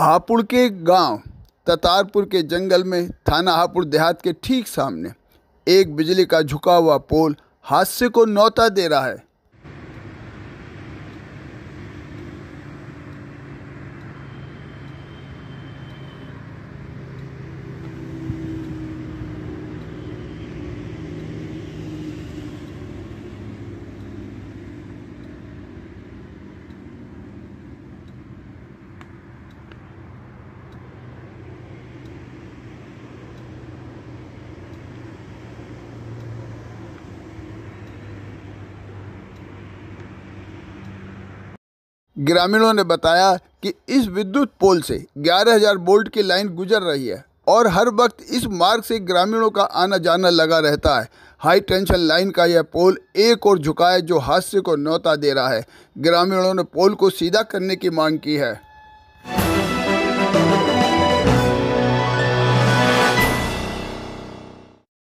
हापुड़ के गांव ततारपुर के जंगल में थाना हापुड़ देहात के ठीक सामने एक बिजली का झुका हुआ पोल हादसे को नौता दे रहा है ग्रामीणों ने बताया कि इस विद्युत पोल से 11,000 वोल्ट की लाइन गुजर रही है और हर वक्त इस मार्ग से ग्रामीणों का आना जाना लगा रहता है हाई टेंशन लाइन का यह पोल एक और झुका है जो हादसे को न्योता दे रहा है ग्रामीणों ने पोल को सीधा करने की मांग की है